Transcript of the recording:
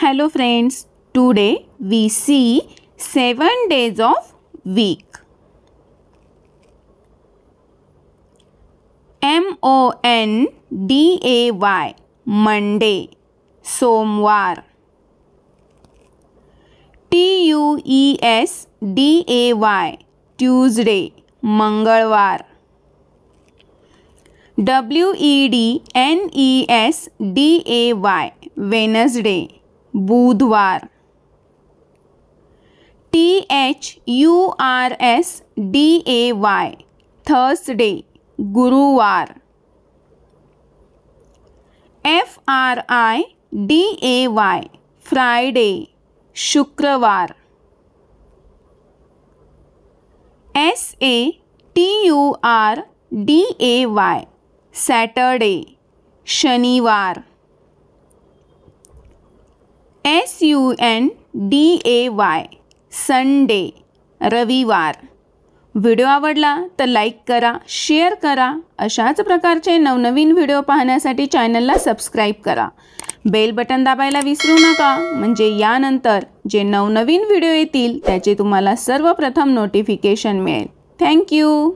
Hello friends, today we see 7 days of week. M-O-N-D-A-Y Monday Somwar T-U-E-S-D-A-Y Tuesday Mangalwar W-E-D-N-E-S-D-A-Y Wednesday बुधवार T H U R S D A Y Thursday गुरुवार F R I D A Y Friday शुक्रवार S A T U R D A Y Saturday शनिवार S U N D A Y Sunday रविवार video आवडला तर like करा share करा अशाच प्रकारचे नवनवीन व्हिडिओ पाहण्यासाठी चॅनलला सबस्क्राईब करा बेल बटन दाबायला विसरू नका म्हणजे यानंतर जे नवनवीन व्हिडिओ येतील त्याचे तुम्हाला सर्वप्रथम नोटिफिकेशन मिळेल थँक्यू